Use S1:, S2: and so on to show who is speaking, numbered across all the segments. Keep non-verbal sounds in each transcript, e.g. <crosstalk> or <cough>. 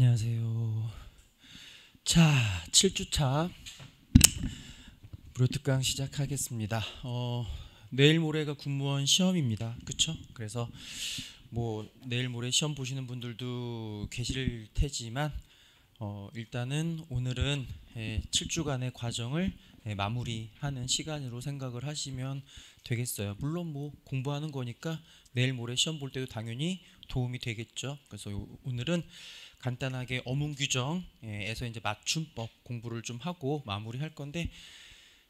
S1: 안녕하세요. 자, 7주차 무료특강 시작하겠습니다. 어, 내일 모레가 군무원 시험입니다. 그쵸 그래서 뭐 내일 모레 시험 보시는 분들도 계실 테지만 어, 일단은 오늘은 예, 7주간의 과정을 예, 마무리하는 시간으로 생각을 하시면 되겠어요. 물론 뭐 공부하는 거니까 내일 모레 시험 볼 때도 당연히 도움이 되겠죠. 그래서 오늘은 간단하게 어문규정에서 이제 맞춤법 공부를 좀 하고 마무리할 건데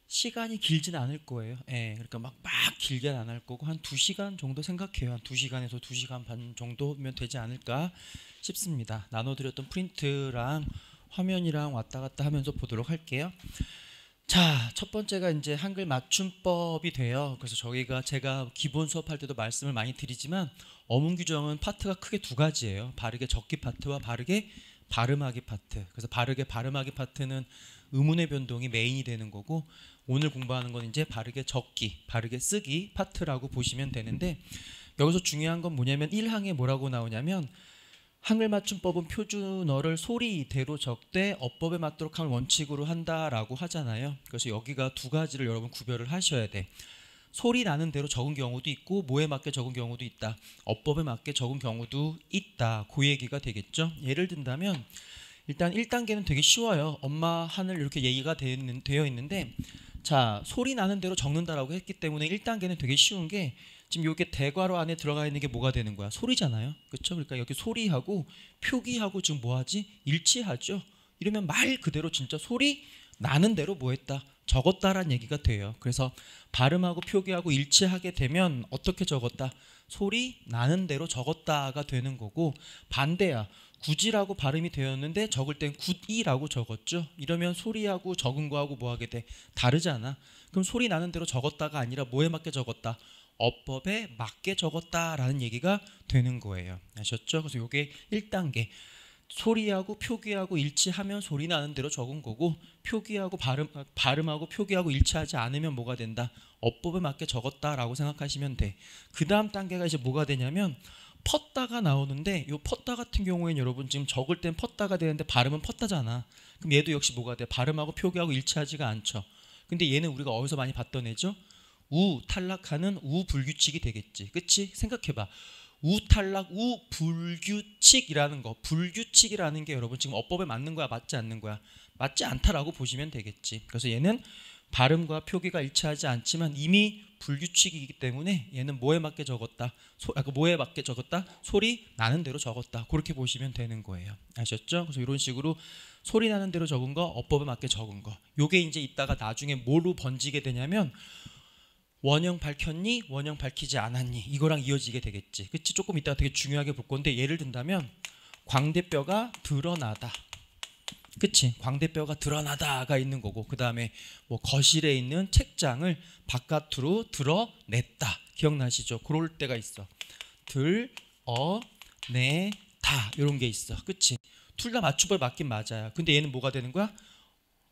S1: 시간이 길진 않을 거예요. 예, 그러니까 막, 막 길게 안할 거고 한 두시간 정도 생각해요. 한 두시간에서두시간반 정도면 되지 않을까 싶습니다. 나눠드렸던 프린트랑 화면이랑 왔다 갔다 하면서 보도록 할게요. 자, 첫 번째가 이제 한글 맞춤법이 돼요. 그래서 저희가 제가 기본 수업할 때도 말씀을 많이 드리지만 어문 규정은 파트가 크게 두 가지예요. 바르게 적기 파트와 바르게 발음하기 파트. 그래서 바르게 발음하기 파트는 의문의 변동이 메인이 되는 거고 오늘 공부하는 건 이제 바르게 적기, 바르게 쓰기 파트라고 보시면 되는데 여기서 중요한 건 뭐냐면 1항에 뭐라고 나오냐면 한글 맞춤법은 표준어를 소리대로 적되 어법에 맞도록 하는 원칙으로 한다라고 하잖아요. 그래서 여기가 두 가지를 여러분 구별을 하셔야 돼. 소리 나는 대로 적은 경우도 있고 뭐에 맞게 적은 경우도 있다. 어법에 맞게 적은 경우도 있다. 그 얘기가 되겠죠. 예를 든다면 일단 1단계는 되게 쉬워요. 엄마 하늘 이렇게 얘기가 되어 있는데 자 소리 나는 대로 적는다라고 했기 때문에 1단계는 되게 쉬운 게 지금 이게 대괄호 안에 들어가 있는 게 뭐가 되는 거야? 소리잖아요. 그렇죠? 그러니까 여기 소리하고 표기하고 지금 뭐하지? 일치하죠. 이러면 말 그대로 진짜 소리 나는 대로 뭐했다? 적었다란 얘기가 돼요. 그래서 발음하고 표기하고 일치하게 되면 어떻게 적었다? 소리 나는 대로 적었다가 되는 거고 반대야. 굳이라고 발음이 되었는데 적을 땐 굳이라고 적었죠. 이러면 소리하고 적은 거하고 뭐 하게 돼? 다르잖아. 그럼 소리 나는 대로 적었다가 아니라 뭐에 맞게 적었다? 어법에 맞게 적었다라는 얘기가 되는 거예요. 아셨죠? 그래서 이게 1단계. 소리하고 표기하고 일치하면 소리 나는 대로 적은 거고 표기하고 발음 발음하고 표기하고 일치하지 않으면 뭐가 된다. 어법에 맞게 적었다라고 생각하시면 돼. 그다음 단계가 이제 뭐가 되냐면 텄다가 나오는데 이 텄다 같은 경우에는 여러분 지금 적을 땐 텄다가 되는데 발음은 텄다잖아. 그럼 얘도 역시 뭐가 돼? 발음하고 표기하고 일치하지가 않죠. 근데 얘는 우리가 어디서 많이 봤던 애죠? 우 탈락하는 우 불규칙이 되겠지. 그치? 생각해봐. 우 탈락, 우 불규칙이라는 거. 불규칙이라는 게 여러분 지금 어법에 맞는 거야? 맞지 않는 거야? 맞지 않다라고 보시면 되겠지. 그래서 얘는 발음과 표기가 일치하지 않지만 이미 불규칙이기 때문에 얘는 뭐에 맞게 적었다. 소, 아까 그 뭐에 맞게 적었다. 소리 나는 대로 적었다. 그렇게 보시면 되는 거예요. 아셨죠? 그래서 이런 식으로 소리 나는 대로 적은 거, 어법에 맞게 적은 거. 요게 이제 이따가 나중에 뭐로 번지게 되냐면 원형 밝혔니? 원형 밝히지 않았니? 이거랑 이어지게 되겠지. 그치? 조금 이따 되게 중요하게 볼 건데 예를 든다면 광대뼈가 드러나다. 그치? 광대뼈가 드러나다가 있는 거고 그 다음에 뭐 거실에 있는 책장을 바깥으로 드러냈다. 기억나시죠? 그럴 때가 있어. 들, 어, 네, 다 이런 게 있어. 그치? 둘 다 맞춤법에 맞긴 맞아요. 근데 얘는 뭐가 되는 거야?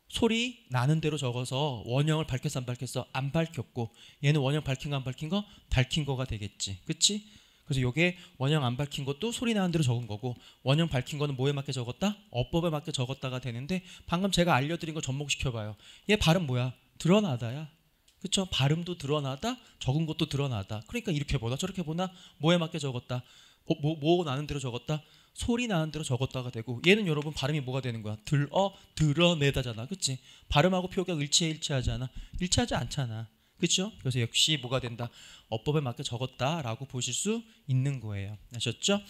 S1: 소리 나는 대로 적어서 원형을 밝혀서안밝혀서안 밝혔고 얘는 원형 밝힌 거 안 밝힌 거 밝힌 거가 되겠지 그치 그래서 이게 원형 안 밝힌 것도 소리 나는 대로 적은 거고 원형 밝힌 거는 뭐에 맞게 적었다 어법에 맞게 적었다가 되는데 방금 제가 알려드린 거 접목시켜 봐요 얘 발음 뭐야 드러나다야 그쵸 발음도 드러나다 적은 것도 드러나다 그러니까 이렇게 보다 저렇게 보나 뭐에 맞게 적었다 뭐, 뭐, 뭐 나는 대로 적었다 소리 나는 대로 적었다가 되고 얘는 여러분 발음이 뭐가 되는 거야? 들어 드러내다잖아. 그렇지? 발음하고 표가 기 일치일치하지 않아? 일치하지 않잖아. 그렇죠? 그래서 역시 뭐가 된다? 어법에 맞게 적었다라고 보실 수 있는 거예요. 아셨죠?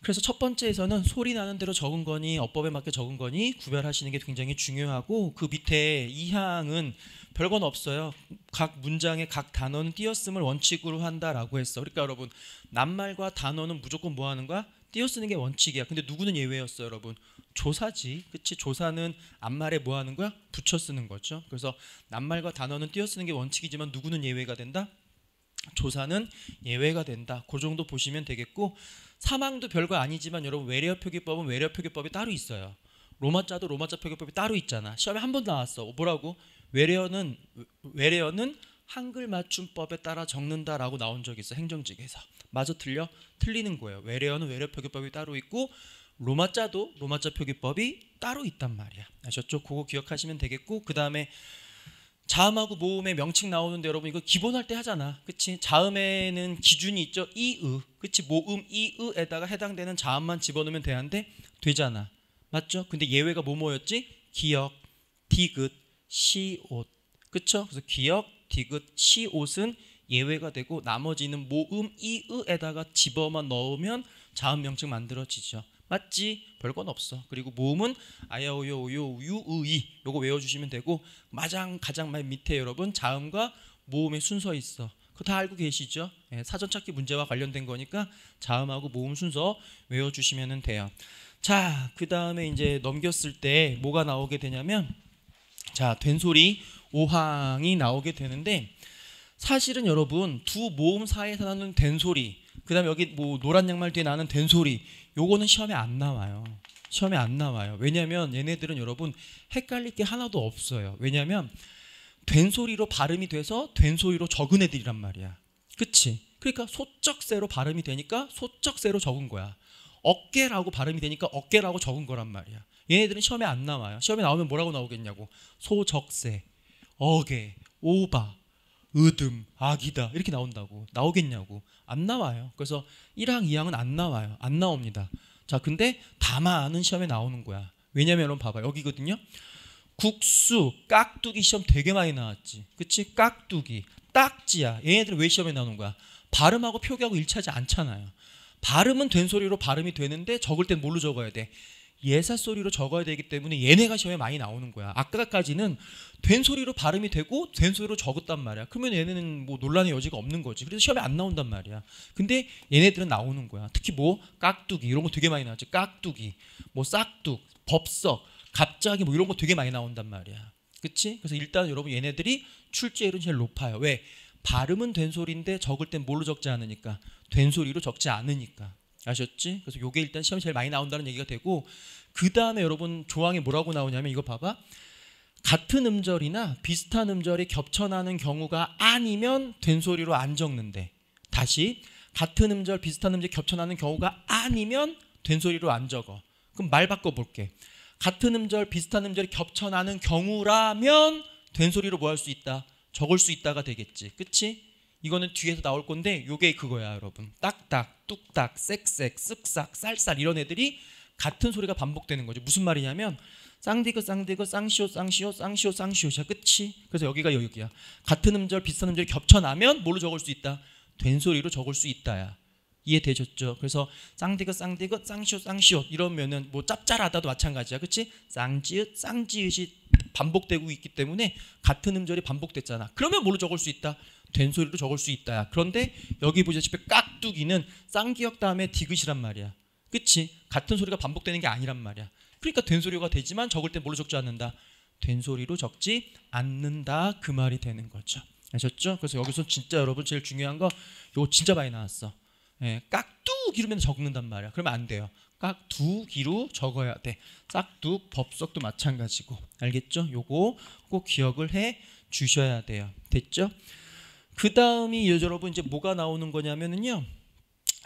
S1: 그래서 첫 번째에서는 소리 나는 대로 적은 거니 어법에 맞게 적은 거니 구별하시는 게 굉장히 중요하고 그 밑에 이항은 별건 없어요. 각 문장에 각 단어는 띄었음을 원칙으로 한다라고 했어. 그러니까 여러분 낱말과 단어는 무조건 뭐 하는 거야? 띄어쓰는 게 원칙이야. 근데 누구는 예외였어요, 여러분? 조사지. 그치? 조사는 앞말에 뭐 하는 거야? 붙여 쓰는 거죠. 그래서 낱말과 단어는 띄어쓰는 게 원칙이지만 누구는 예외가 된다? 조사는 예외가 된다. 그 정도 보시면 되겠고 사망도 별거 아니지만 여러분 외래어 표기법은 외래어 표기법이 따로 있어요. 로마자도 로마자 표기법이 따로 있잖아. 시험에 한 번 나왔어. 뭐라고? 외래어는 외래어는 한글 맞춤법에 따라 적는다라고 나온 적이 있어 행정직에서 마저 틀려 틀리는 거예요 외래어는 외래 표기법이 따로 있고 로마자도 로마자 표기법이 따로 있단 말이야 아셨죠 그거 기억하시면 되겠고 그 다음에 자음하고 모음의 명칭 나오는데 여러분 이거 기본할 때 하잖아 그치 자음에는 기준이 있죠 이으 그치 모음 이으에다가 해당되는 자음만 집어넣으면 되는데 되잖아 맞죠 근데 예외가 뭐뭐였지 기억 디귿 시옷 그쵸 그래서 기억 디귿, 시옷은 예외가 되고 나머지는 모음 이의에다가 집어만 넣으면 자음 명칭 만들어지죠. 맞지? 별건 없어. 그리고 모음은 아야오요오요 유의이 요거 외워주시면 되고 마장 가장 맨 밑에 여러분 자음과 모음의 순서 있어. 그거 다 알고 계시죠? 예, 사전 찾기 문제와 관련된 거니까 자음하고 모음 순서 외워주시면 돼요. 자, 그 다음에 이제 넘겼을 때 뭐가 나오게 되냐면 자, 된소리 5항이 나오게 되는데 사실은 여러분 두 모음 사이에서 나는 된소리 그다음에 여기 뭐 노란 양말 뒤에 나는 된소리 요거는 시험에 안 나와요. 시험에 안 나와요. 왜냐하면 얘네들은 여러분 헷갈릴 게 하나도 없어요. 왜냐하면 된소리로 발음이 돼서 된소리로 적은 애들이란 말이야. 그치? 그러니까 소쩍새로 발음이 되니까 소쩍새로 적은 거야. 어깨라고 발음이 되니까 어깨라고 적은 거란 말이야. 얘네들은 시험에 안 나와요. 시험에 나오면 뭐라고 나오겠냐고. 소적새. 어게, 오바, 의듬, 악이다 이렇게 나온다고 나오겠냐고 안 나와요. 그래서 1항, 2항은 안 나와요. 안 나옵니다. 자, 근데 다만는 시험에 나오는 거야. 왜냐면 여러분 봐봐 여기거든요. 국수, 깍두기 시험 되게 많이 나왔지. 그치? 깍두기, 딱지야. 얘네들 왜 시험에 나오는 거야? 발음하고 표기하고 일치하지 않잖아요. 발음은 된 소리로 발음이 되는데 적을 땐 뭘로 적어야 돼? 예사소리로 적어야 되기 때문에 얘네가 시험에 많이 나오는 거야. 아까까지는 된소리로 발음이 되고 된소리로 적었단 말이야. 그러면 얘네는 뭐 논란의 여지가 없는 거지. 그래서 시험에 안 나온단 말이야. 근데 얘네들은 나오는 거야. 특히 뭐 깍두기 이런 거 되게 많이 나왔지. 깍두기, 뭐 싹둑, 법석, 갑자기 뭐 이런 거 되게 많이 나온단 말이야. 그치? 그래서 일단 여러분 얘네들이 출제율은 제일 높아요. 왜? 발음은 된소리인데 적을 땐 뭘로 적지 않으니까? 된소리로 적지 않으니까. 아셨지? 그래서 요게 일단 시험 제일 많이 나온다는 얘기가 되고 그 다음에 여러분 조항에 뭐라고 나오냐면 이거 봐봐. 같은 음절이나 비슷한 음절이 겹쳐나는 경우가 아니면 된소리로 안 적는데 다시 같은 음절 비슷한 음절 겹쳐나는 경우가 아니면 된소리로 안 적어. 그럼 말 바꿔볼게. 같은 음절 비슷한 음절이 겹쳐나는 경우라면 된소리로 뭐 할 수 있다? 적을 수 있다가 되겠지. 그치? 이거는 뒤에서 나올 건데 요게 그거야 여러분 딱딱 뚝딱 쌕쌕 쓱싹 쌀쌀 이런 애들이 같은 소리가 반복되는 거죠 무슨 말이냐면 쌍디그 쌍디그 쌍시오 쌍시오 쌍시오 쌍시오자 끝이 그래서 여기가 여기야 같은 음절 비슷한 음절이 겹쳐나면 뭘로 적을 수 있다 된소리로 적을 수 있다야 이해되셨죠? 그래서 쌍디귿 쌍디귿 쌍시오쌍시오 이러면은 뭐 짭짤하다도 마찬가지야. 그치 쌍지읒 쌍지읒이 반복되고 있기 때문에 같은 음절이 반복됐잖아. 그러면 뭘로 적을 수 있다? 된소리로 적을 수 있다. 그런데 여기 보시다시피 깍두기는 쌍기역 다음에 디귿이란 말이야. 그치? 같은 소리가 반복되는 게 아니란 말이야. 그러니까 된소리가 되지만 적을 때 뭘로 적지 않는다? 된소리로 적지 않는다. 그 말이 되는 거죠. 아셨죠? 그래서 여기서 진짜 여러분 제일 중요한 거 이거 진짜 많이 나왔어. 예, 깍두기로면 적는단 말이야. 그러면 안 돼요. 깍두기로 적어야 돼. 싹둑, 법석도 마찬가지고. 알겠죠? 요거 꼭 기억을 해 주셔야 돼요. 됐죠? 그 다음이 여러분 이제 뭐가 나오는 거냐면은요.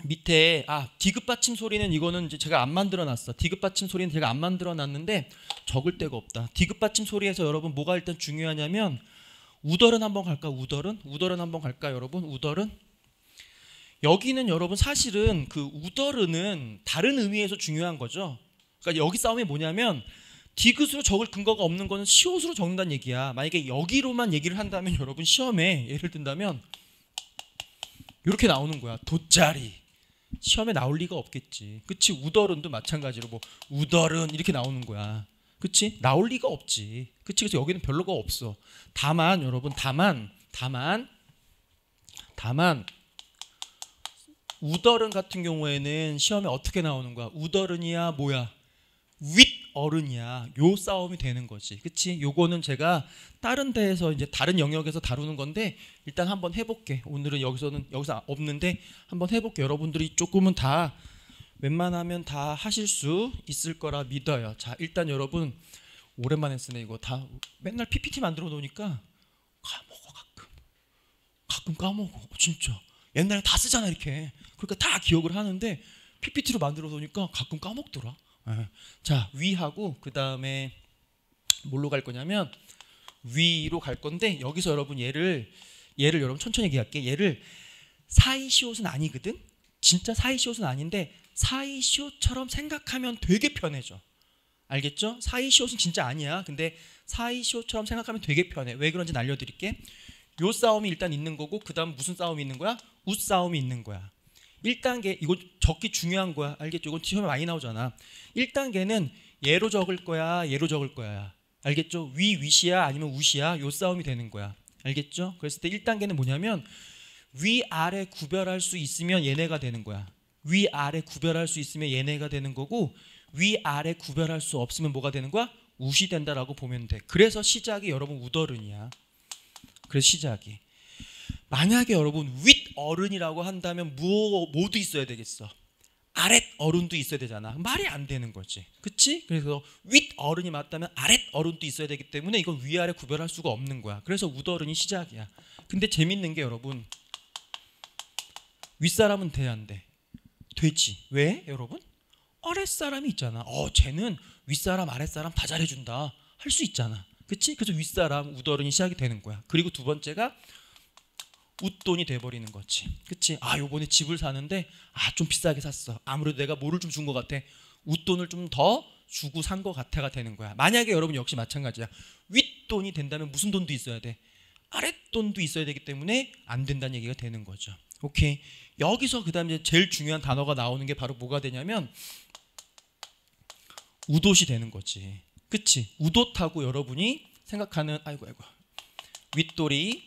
S1: 밑에 아 디귿 받침 소리는 이거는 이제 제가 안 만들어 놨어. 디귿 받침 소리는 제가 안 만들어 놨는데 적을 데가 없다. 디귿 받침 소리에서 여러분 뭐가 일단 중요하냐면 우덜은 한번 갈까? 우덜은? 우덜은 한번 갈까 여러분? 우덜은? 여기는 여러분 사실은 그 우덜은은 다른 의미에서 중요한 거죠. 그러니까 여기 싸움이 뭐냐면 디귿으로 적을 근거가 없는 거는 시옷으로 적는다는 얘기야. 만약에 여기로만 얘기를 한다면 여러분 시험에 예를 든다면 이렇게 나오는 거야. 돗자리. 시험에 나올 리가 없겠지. 그치? 우더른도 마찬가지로 뭐우더른 이렇게 나오는 거야. 그치? 나올 리가 없지. 그치? 그래서 여기는 별로가 없어. 다만 여러분 다만 다만 다만 우더른 같은 경우에는 시험에 어떻게 나오는 거야? 우더른이야 뭐야? 윗어른이야. 요 싸움이 되는 거지. 그치? 요거는 제가 다른 데에서 이제 다른 영역에서 다루는 건데 일단 한번 해볼게. 오늘은 여기서는 여기서 없는데 한번 해볼게. 여러분들이 조금은 다 웬만하면 다 하실 수 있을 거라 믿어요. 자, 일단 여러분 오랜만에 쓰네 이거 다 맨날 PPT 만들어 놓으니까 까먹어 가끔. 가끔 까먹어. 진짜. 옛날에 다 쓰잖아 이렇게. 그러니까 다 기억을 하는데 PPT로 만들어 놓으니까 가끔 까먹더라. 자 위하고 그 다음에 뭘로 갈 거냐면 위로 갈 건데 여기서 여러분 얘를 얘를 여러분 천천히 얘기할게 얘를 사이시옷은 아니거든 진짜 사이시옷은 아닌데 사이시옷처럼 생각하면 되게 편해져 알겠죠? 사이시옷은 진짜 아니야 근데 사이시옷처럼 생각하면 되게 편해 왜 그런지 알려드릴게 요 싸움이 일단 있는 거고 그 다음 무슨 싸움이 있는 거야? 우 싸움이 있는 거야 1단계 이거 적기 중요한 거야. 알겠죠? 이건 시험에 많이 나오잖아. 1단계는 예로 적을 거야. 예로 적을 거야. 알겠죠? 위 위시야 아니면 우시야 요 싸움이 되는 거야. 알겠죠? 그랬을 때 1단계는 뭐냐면 위 아래 구별할 수 있으면 얘네가 되는 거야. 위 아래 구별할 수 있으면 얘네가 되는 거고 위 아래 구별할 수 없으면 뭐가 되는 거야? 우시 된다라고 보면 돼. 그래서 시작이 여러분 우더른이야. 그래서 시작이. 만약에 여러분 윗 어른이라고 한다면 뭐 모두 있어야 되겠어. 아랫 어른도 있어야 되잖아. 말이 안 되는 거지. 그치? 그래서 윗 어른이 맞다면 아랫 어른도 있어야 되기 때문에 이건 위아래 구별할 수가 없는 거야. 그래서 우더른이 시작이야. 근데 재밌는 게 여러분 윗사람은 돼야 안 돼. 되지. 왜 여러분? 아랫사람이 있잖아. 어 쟤는 윗사람 아랫사람 다 잘해준다. 할 수 있잖아. 그치? 그래서 윗사람 우더른이 시작이 되는 거야. 그리고 두 번째가 웃돈이 돼버리는 거지. 그치? 아, 요번에 집을 사는데, 아, 좀 비싸게 샀어. 아무래도 내가 뭐를 좀 준 것 같아. 웃돈을 좀 더 주고 산 것 같아가 되는 거야. 만약에 여러분 역시 마찬가지야. 윗돈이 된다면 무슨 돈도 있어야 돼? 아랫돈도 있어야 되기 때문에 안 된다는 얘기가 되는 거죠. 오케이. 여기서 그 다음에 제일 중요한 단어가 나오는 게 바로 뭐가 되냐면, 우돛이 되는 거지. 그치? 우돛하고 여러분이 생각하는, 아이고, 아이고. 윗돌이,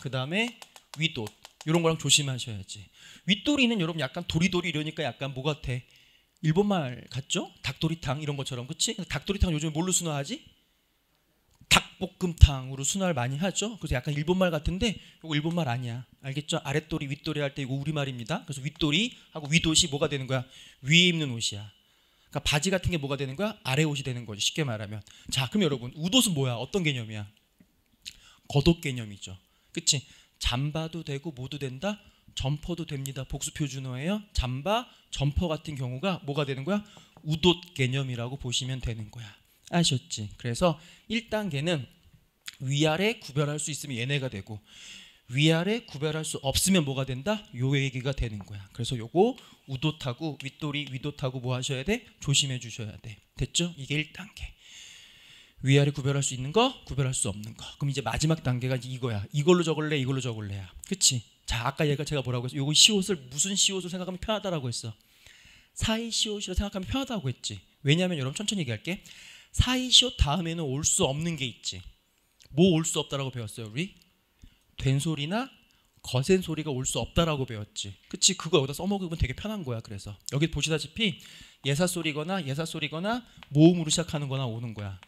S1: 그 다음에 윗옷 이런 거랑 조심하셔야지. 윗돌이는 여러분 약간 도리도리 이러니까 약간 뭐 같아? 일본말 같죠? 닭도리탕 이런 것처럼 그치? 닭도리탕 요즘 에 뭘로 순화하지? 닭볶음탕으로 순화를 많이 하죠. 그래서 약간 일본말 같은데 이거 일본말 아니야. 알겠죠? 아랫도리 윗도리 할 때 이거 우리말입니다. 그래서 윗도리 하고 윗옷이 뭐가 되는 거야? 위에 입는 옷이야. 그러니까 바지 같은 게 뭐가 되는 거야? 아래 옷이 되는 거지 쉽게 말하면. 자, 그럼 여러분, 우옷은 뭐야? 어떤 개념이야? 겉옷 개념이죠. 그치? 잠바도 되고 모두 된다. 점퍼도 됩니다. 복수표 준어예요 잠바, 점퍼 같은 경우가 뭐가 되는 거야? 우돗 개념이라고 보시면 되는 거야. 아셨지? 그래서 1단계는 위아래 구별할 수 있으면 얘네가 되고 위아래 구별할 수 없으면 뭐가 된다? 요 얘기가 되는 거야. 그래서 요거 우도타고 윗돌이 위도타고 뭐 하셔야 돼? 조심해 주셔야 돼. 됐죠? 이게 1단계. 위아래 구별할 수 있는 거, 구별할 수 없는 거. 그럼 이제 마지막 단계가 이거야. 이걸로 적을래 이걸로 적을래야 그치? 자, 아까 얘가 제가 뭐라고 했어? 요거 시옷을 무슨 시옷을 생각하면 편하다라고 했어. 사이 시옷이라 생각하면 편하다고 했지. 왜냐하면 여러분 천천히 얘기할게. 사이 시옷 다음에는 올 수 없는 게 있지. 뭐 올 수 없다라고 배웠어요, 우리? 된소리나 거센 소리가 올 수 없다라고 배웠지. 그치? 그거 여기다 써먹으면 되게 편한 거야. 그래서 여기 보시다시피 예사 소리거나 예사 소리거나 모음으로 시작하는 거나 오는 거야.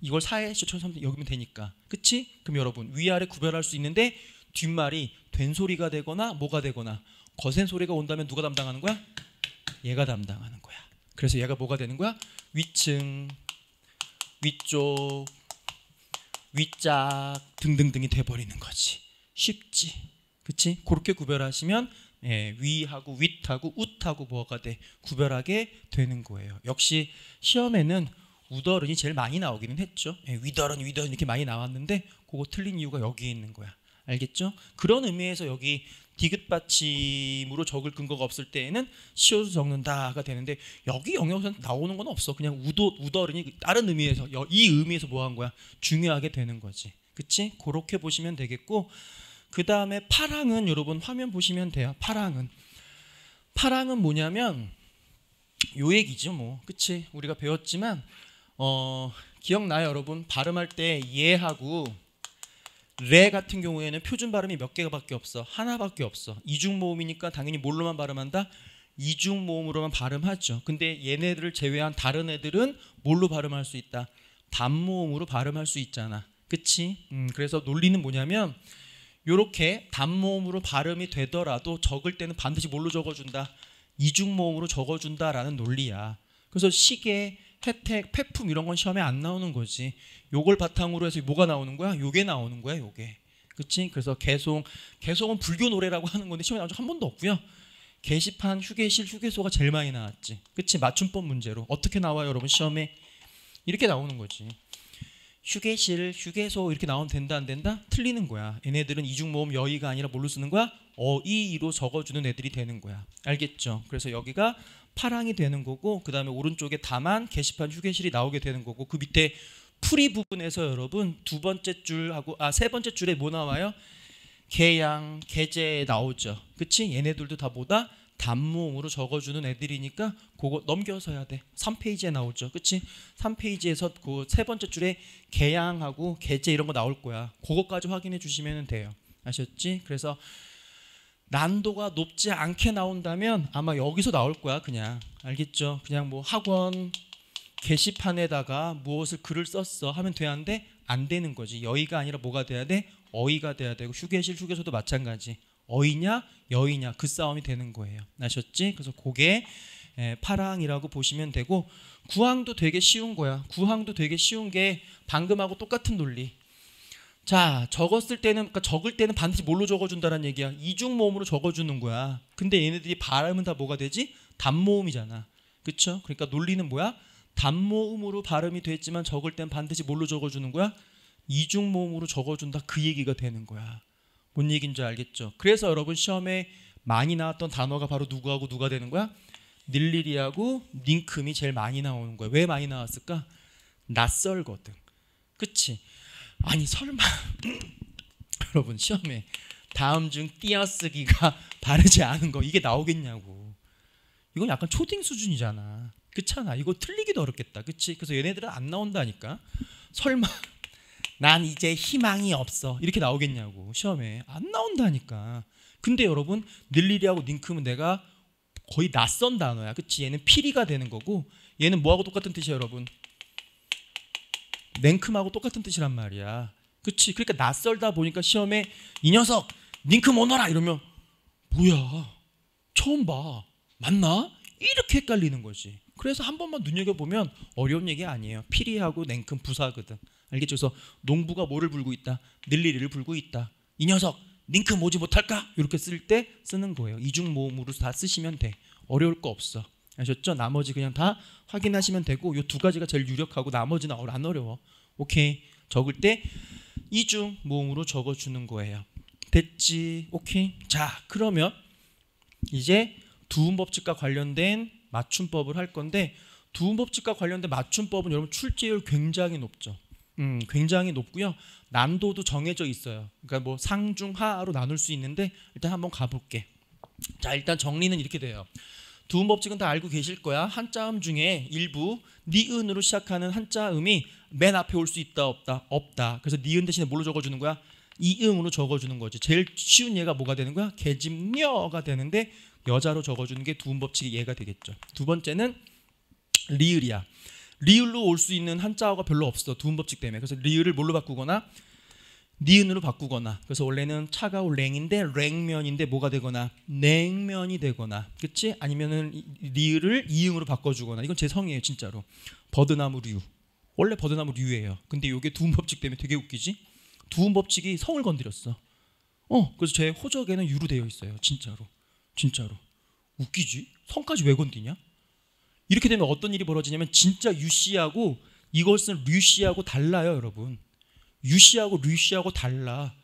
S1: 이걸 4에 1000 여기면 되니까. 그치? 그럼 여러분 위아래 구별할 수 있는데 뒷말이 된소리가 되거나 뭐가 되거나 거센 소리가 온다면 누가 담당하는 거야? 얘가 담당하는 거야. 그래서 얘가 뭐가 되는 거야? 위층, 위쪽, 위짝 등등등이 돼버리는 거지. 쉽지. 그치? 그렇게 구별하시면 예, 위하고 윗하고 웃하고 뭐가 돼 구별하게 되는 거예요. 역시 시험에는 우더른이 제일 많이 나오기는 했죠. 예, 위더른, 위더른 이렇게 많이 나왔는데 그거 틀린 이유가 여기에 있는 거야. 알겠죠? 그런 의미에서 여기 디귿 받침으로 적을 근거가 없을 때에는 시옷을 적는다가 되는데 여기 영역에 나오는 건 없어. 그냥 우도 우더른이 다른 의미에서 이 의미에서 뭐 한 거야? 중요하게 되는 거지. 그치? 그렇게 보시면 되겠고 그 다음에 파랑은 여러분 화면 보시면 돼요. 파랑은 파랑은 뭐냐면 요 얘기죠 뭐. 그치? 우리가 배웠지만 어, 기억나요, 여러분? 발음할 때 예하고 레 같은 경우에는 표준 발음이 몇 개밖에 없어. 하나밖에 없어. 이중 모음이니까 당연히 뭘로만 발음한다? 이중 모음으로만 발음하죠. 근데 얘네들을 제외한 다른 애들은 뭘로 발음할 수 있다? 단모음으로 발음할 수 있잖아. 그치? 음, 그래서 논리는 뭐냐면 요렇게 단모음으로 발음이 되더라도 적을 때는 반드시 뭘로 적어준다? 이중모음으로 적어준다라는 논리야. 그래서 시계, 혜택, 폐품 이런 건 시험에 안 나오는 거지. 요걸 바탕으로 해서 뭐가 나오는 거야? 요게 나오는 거야, 요게. 그치? 그래서 개송, 개송은 불교 노래라고 하는 건데 시험에 나온 적 한 번도 없고요. 게시판, 휴게실, 휴게소가 제일 많이 나왔지. 그치? 맞춤법 문제로. 어떻게 나와요, 여러분, 시험에? 이렇게 나오는 거지. 휴게실, 휴게소 이렇게 나오면 된다 안 된다? 틀리는 거야. 얘네들은 이중모음 여의가 아니라 뭘로 쓰는 거야? 어이로 적어주는 애들이 되는 거야. 알겠죠? 그래서 여기가 파랑이 되는 거고 그 다음에 오른쪽에 다만 게시판 휴게실이 나오게 되는 거고 그 밑에 풀이 부분에서 여러분 두 번째 줄하고 아 세 번째 줄에 뭐 나와요? 개양, 개제 나오죠. 그치? 얘네들도 다 뭐다? 단모음으로 적어주는 애들이니까 그거 넘겨서 해야 돼. 3페이지에 나오죠. 그치? 3페이지에서 그 세 번째 줄에 개양하고 개제 이런 거 나올 거야. 그거까지 확인해 주시면 돼요. 아셨지? 그래서 난도가 높지 않게 나온다면 아마 여기서 나올 거야 그냥 알겠죠? 그냥 뭐 학원 게시판에다가 무엇을 글을 썼어 하면 되는데 안 되는 거지 여의가 아니라 뭐가 돼야 돼? 어의가 돼야 되고 휴게실 휴게소도 마찬가지 어이냐 여이냐 그 싸움이 되는 거예요 아셨지? 그래서 그게 예, 파랑이라고 보시면 되고 구항도 되게 쉬운 거야 구항도 되게 쉬운 게 방금하고 똑같은 논리 자, 적었을 때는 그러니까 적을 때는 반드시 뭘로 적어 준다는 얘기야. 이중 모음으로 적어 주는 거야. 근데 얘네들이 발음은 다 뭐가 되지? 단모음이잖아. 그쵸 그러니까 논리는 뭐야? 단모음으로 발음이 됐지만 적을 땐 반드시 뭘로 적어 주는 거야? 이중 모음으로 적어 준다. 그 얘기가 되는 거야. 뭔 얘기인 줄 알겠죠? 그래서 여러분 시험에 많이 나왔던 단어가 바로 누구하고 누가 되는 거야? 닐리리하고 닝큼이 제일 많이 나오는 거야. 왜 많이 나왔을까? 낯설거든. 그치? 아니 설마 <laughs> 여러분 시험에 다음 중 띄어쓰기가 <laughs> 바르지 않은 거 이게 나오겠냐고. 이건 약간 초딩 수준이잖아. 그렇잖아. 이거 틀리기도 어렵겠다. 그치? 그래서 얘네들은 안 나온다니까. 설마 <laughs> 난 이제 희망이 없어. 이렇게 나오겠냐고. 시험에. 안 나온다니까. 근데 여러분 늘리리하고 링크면 내가 거의 낯선 단어야. 그치? 얘는 피리가 되는 거고 얘는 뭐하고 똑같은 뜻이야 여러분? 냉큼하고 똑같은 뜻이란 말이야. 그치? 그러니까 낯설다 보니까 시험에 이 녀석 닝큼 오너라 이러면 뭐야 처음 봐 맞나? 이렇게 헷갈리는 거지. 그래서 한 번만 눈여겨보면 어려운 얘기 아니에요. 피리하고 냉큼 부사거든. 알겠죠? 그래서 농부가 뭐를 불고 있다. 늘리리를 불고 있다. 이 녀석 닝큼 오지 못할까? 이렇게 쓸 때 쓰는 거예요. 이중 모음으로 다 쓰시면 돼. 어려울 거 없어. 아셨죠? 나머지 그냥 다 확인하시면 되고 이 두 가지가 제일 유력하고 나머지는 안 어려워. 오케이. 적을 때 이중 모음으로 적어주는 거예요. 됐지. 오케이. 자 그러면 이제 두음 법칙과 관련된 맞춤법을 할 건데 두음 법칙과 관련된 맞춤법은 여러분 출제율 굉장히 높죠. 음, 굉장히 높고요. 난도도 정해져 있어요. 그러니까 뭐 상중하로 나눌 수 있는데 일단 한번 가볼게. 자 일단 정리는 이렇게 돼요. 두음 법칙은 다 알고 계실 거야. 한자음 중에 일부 니은으로 시작하는 한자음이 맨 앞에 올 수 있다 없다 없다. 그래서 니은 대신에 뭘로 적어주는 거야? 이음으로 적어주는 거지. 제일 쉬운 예가 뭐가 되는 거야? 개집녀가 되는데 여자로 적어주는 게 두음 법칙의 예가 되겠죠. 두 번째는 리을이야. 리을로 올 수 있는 한자어가 별로 없어. 두음 법칙 때문에. 그래서 리을을 뭘로 바꾸거나 니은으로 네 바꾸거나 그래서 원래는 차가운 랭인데 랭면인데 뭐가 되거나 냉면이 되거나 그치 아니면은 리을 이응으로 바꿔주거나 이건 제 성이에요 진짜로 버드나무류 원래 버드나무류예요 근데 요게 두음 법칙 때문에 되게 웃기지 두음 법칙이 성을 건드렸어 어 그래서 제 호적에는 유로 되어 있어요 진짜로 진짜로 웃기지 성까지 왜 건드냐 이렇게 되면 어떤 일이 벌어지냐면 진짜 유씨하고 이것은 류씨하고 달라요 여러분 유씨하고 류씨하고 달라.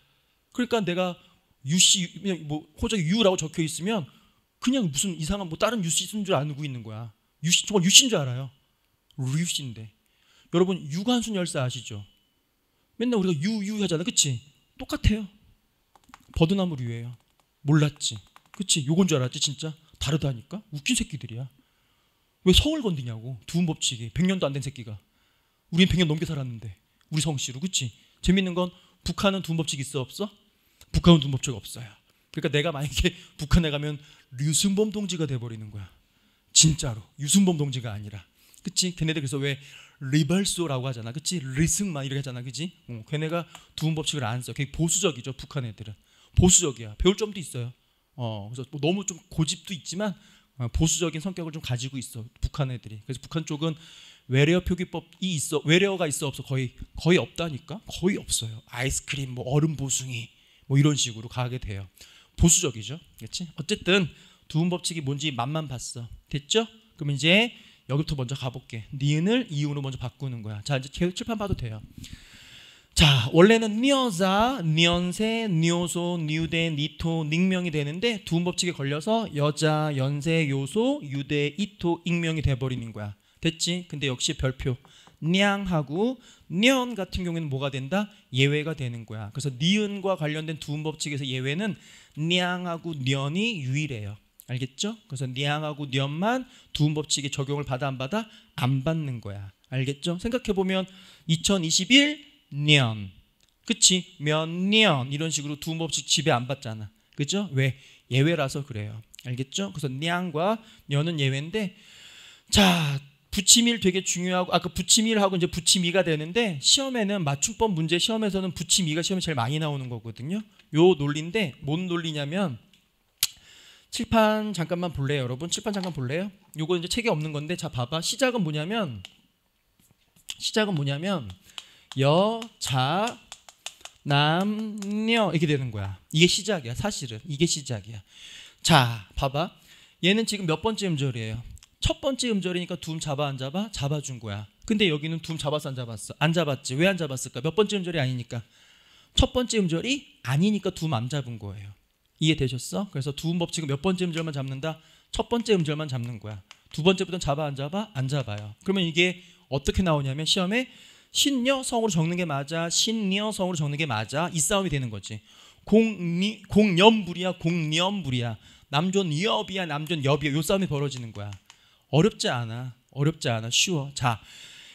S1: 그러니까 내가 유씨 그냥 뭐 호적 유라고 적혀 있으면 그냥 무슨 이상한 뭐 다른 유씨인 줄 알고 있는 거야. 유씨 정말 유씨인 줄 알아요. 류씨인데 여러분 유관순 열사 아시죠? 맨날 우리가 유유 하잖아, 그치 똑같아요. 버드나무 류예요. 몰랐지, 그치 요건 줄 알았지, 진짜 다르다니까. 웃긴 새끼들이야. 왜 서울 건드냐고 두은 법칙이 100년도 안 된 새끼가 우린 100년 넘게 살았는데 우리 성씨로 그치 재밌는 건 북한은 둔 법칙 있어 없어? 북한은 둔 법칙 없어요. 그러니까 내가 만약에 <laughs> 북한에 가면 류승범 동지가 돼버리는 거야. 진짜로 유승범 동지가 아니라. 그치? 걔네들 그래서 왜 리발소라고 하잖아. 그치? 리승만 이렇게 하잖아. 그치? 어, 걔네가 두은 법칙을 안 써. 걔 보수적이죠. 북한 애들은. 보수적이야. 배울 점도 있어요. 어, 그래서 뭐 너무 좀 고집도 있지만 어, 보수적인 성격을 좀 가지고 있어. 북한 애들이. 그래서 북한 쪽은 외래어 표기법이 있어 외래어가 있어 없어 거의 거의 없다니까 거의 없어요 아이스크림 뭐 얼음 보숭이 뭐 이런 식으로 가게 돼요 보수적이죠 그렇지 어쨌든 두음 법칙이 뭔지 맛만 봤어 됐죠 그럼 이제 여기부터 먼저 가볼게 니은을 이음으로 먼저 바꾸는 거야 자 이제 칠판 봐도 돼요 자 원래는 니어자 니언세 니오소 니우데 니토 닉명이 되는데 두음 법칙에 걸려서 여자 연세 요소 유대 이토 익명이 돼버리는 거야 됐지? 근데 역시 별표 냥하고 년 같은 경우에는 뭐가 된다? 예외가 되는 거야. 그래서 니은과 관련된 두음 법칙에서 예외는 냥하고 년이 유일해요. 알겠죠? 그래서 냥하고 년만 두음 법칙에 적용을 받아 안 받아? 안 받는 거야. 알겠죠? 생각해 보면 2021년 그치? 몇 년 이런 식으로 두음 법칙 집에 안 받잖아. 그죠? 왜? 예외라서 그래요. 알겠죠? 그래서 냥과 년은 예외인데 자 부침일 되게 중요하고 아까 그 부침일하고 이제 부침이가 되는데 시험에는 맞춤법 문제 시험에서는 부침이가 시험에 제일 많이 나오는 거거든요. 요 논리인데 뭔 논리냐면 칠판 잠깐만 볼래요, 여러분? 칠판 잠깐 볼래요? 요거 이제 책에 없는 건데 자 봐봐. 시작은 뭐냐면 시작은 뭐냐면 여자 남녀 이렇게 되는 거야. 이게 시작이야, 사실은. 이게 시작이야. 자, 봐봐. 얘는 지금 몇 번째 음절이에요? 첫 번째 음절이니까 둠 잡아 안 잡아? 잡아준 거야. 근데 여기는 둠 잡았어 안 잡았어? 안 잡았지. 왜 안 잡았을까? 몇 번째 음절이 아니니까. 첫 번째 음절이 아니니까 둠 안 잡은 거예요. 이해되셨어? 그래서 둠 법칙은 몇 번째 음절만 잡는다? 첫 번째 음절만 잡는 거야. 두 번째부터는 잡아 안 잡아? 안 잡아요. 그러면 이게 어떻게 나오냐면 시험에 신녀 성으로 적는 게 맞아. 신녀 성으로 적는 게 맞아. 이 싸움이 되는 거지. 공니 공염불이야공염불이야 남존 여비야. 남존 여비야. 요 싸움이 벌어지는 거야. 어렵지 않아. 어렵지 않아. 쉬워. 자,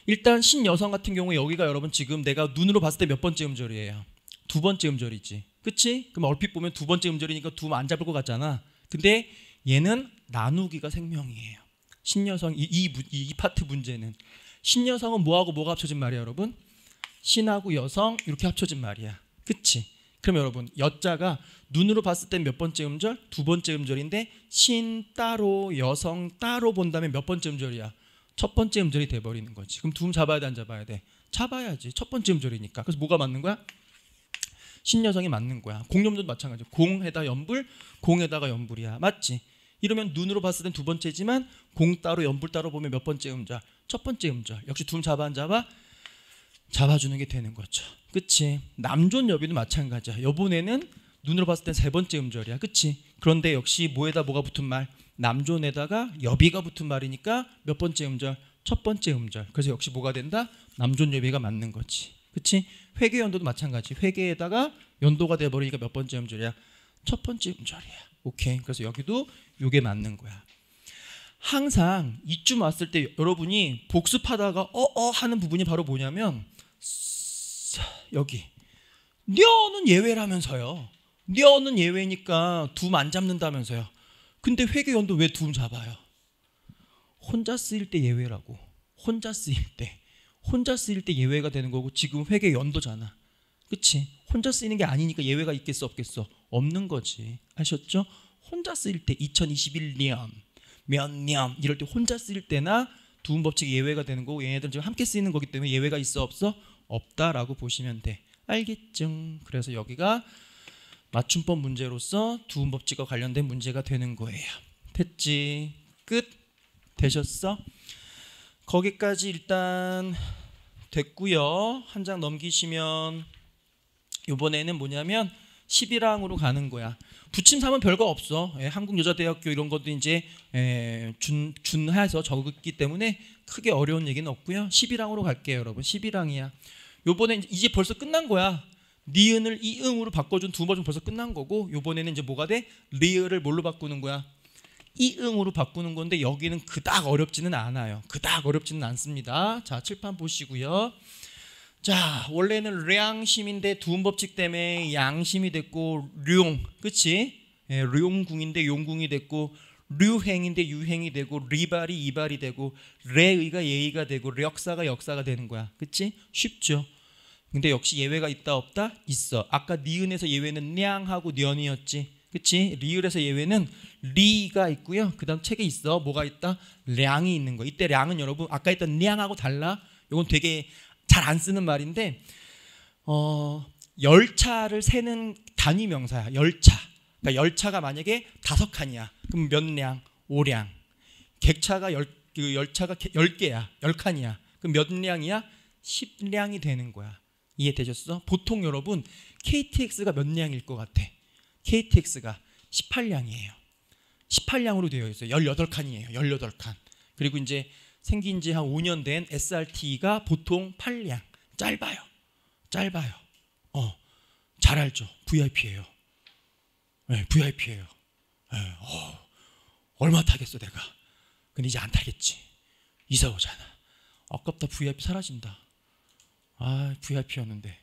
S1: 일단 신여성 같은 경우에 여기가 여러분 지금 내가 눈으로 봤을 때 몇 번째 음절이에요? 두 번째 음절이지. 그치? 그럼 얼핏 보면 두 번째 음절이니까 두 안 잡을 것 같잖아. 근데 얘는 나누기가 생명이에요. 신여성, 이, 이, 이 파트 문제는. 신여성은 뭐하고 뭐가 합쳐진 말이야, 여러분? 신하고 여성 이렇게 합쳐진 말이야. 그치? 그럼 여러분 여자가 눈으로 봤을 때 몇 번째 음절? 두 번째 음절인데 신 따로 여성 따로 본다면 몇 번째 음절이야? 첫 번째 음절이 돼버리는 거지. 그럼 둠 음 잡아야 돼 안 잡아야 돼? 잡아야지. 첫 번째 음절이니까. 그래서 뭐가 맞는 거야? 신여성이 맞는 거야. 공염도 마찬가지. 공에다 연불, 공에다가 연불이야. 맞지? 이러면 눈으로 봤을 땐 두 번째지만 공 따로 연불 따로 보면 몇 번째 음절? 첫 번째 음절. 역시 둠 음 잡아 안 잡아? 잡아주는 게 되는 거죠. 그치? 남존 여비도 마찬가지야. 여본에는 눈으로 봤을 땐 세 번째 음절이야. 그치? 그런데 역시 뭐에다 뭐가 붙은 말? 남존에다가 여비가 붙은 말이니까 몇 번째 음절? 첫 번째 음절. 그래서 역시 뭐가 된다? 남존 여비가 맞는 거지. 그치? 회계 연도도 마찬가지. 회계에다가 연도가 돼버리니까 몇 번째 음절이야? 첫 번째 음절이야. 오케이. 그래서 여기도 요게 맞는 거야. 항상 이쯤 왔을 때 여러분이 복습하다가 어어 하는 부분이 바로 뭐냐면 여기 녀는 예외라면서요. 녀는 예외니까 둠안 잡는다면서요. 근데 회계연도 왜둠 잡아요? 혼자 쓰일 때 예외라고. 혼자 쓰일 때. 혼자 쓰일 때 예외가 되는 거고 지금 회계연도잖아. 그치? 혼자 쓰이는 게 아니니까 예외가 있겠어 없겠어? 없는 거지. 아셨죠? 혼자 쓰일 때 2021년 몇 년 이럴 때 혼자 쓰일 때나 두음 법칙 예외가 되는 거고 얘네들은 지금 함께 쓰이는 거기 때문에 예외가 있어 없어? 없다라고 보시면 돼. 알겠죠? 그래서 여기가 맞춤법 문제로서 두음 법칙과 관련된 문제가 되는 거예요. 됐지? 끝? 되셨어? 거기까지 일단 됐고요. 한 장 넘기시면 이번에는 뭐냐면 11항으로 가는 거야. 부침 삼은 별거 없어. 예, 한국여자대학교 이런 것도 이제 예, 준, 준해서 적었기 때문에 크게 어려운 얘기는 없고요. 12랑으로 갈게요, 여러분. 12랑이야. 요번에 이제 벌써 끝난 거야. 니은을 이응으로 바꿔준 두 번은 벌써 끝난 거고 요번에는 이제 뭐가 돼? 리을을 뭘로 바꾸는 거야? 이응으로 바꾸는 건데 여기는 그닥 어렵지는 않아요. 그닥 어렵지는 않습니다. 자, 칠판 보시고요. 자, 원래는 량심인데 두음법칙 때문에 양심이 됐고 룡, 그치? 예, 룡궁인데 용궁이 됐고 류행인데 유행이 되고 리발이 이발이 되고 레의가 예의가 되고 역사가 역사가 되는 거야. 그치? 쉽죠? 근데 역시 예외가 있다 없다? 있어. 아까 니은에서 예외는 냥하고 년이었지. 그치? 리을에서 예외는 리가 있고요. 그 다음 책에 있어. 뭐가 있다? 량이 있는 거. 이때 량은 여러분 아까 했던 냥하고 달라. 이건 되게 잘안 쓰는 말인데 어, 열차를 세는 단위 명사야. 열차. 그러니까 열차가 만약에 다섯 칸이야. 그럼 몇 량? 오량 객차가 열, 그 열차가 열 개야. 열 칸이야. 그럼 몇 량이야? 십량이 되는 거야. 이해되셨어? 보통 여러분 KTX가 몇 량일 것 같아? KTX가 18량이에요. 18량으로 되어 있어요. 18칸이에요. 18칸. 그리고 이제 생긴 지 한 5년 된 SRT가 보통 8량 짧아요. 짧아요. 어, 잘 알죠. VIP예요. 네, VIP예요. 네, 어, 얼마 타겠어 내가. 근데 이제 안 타겠지. 이사 오잖아. 아깝다 VIP 사라진다. 아 VIP였는데.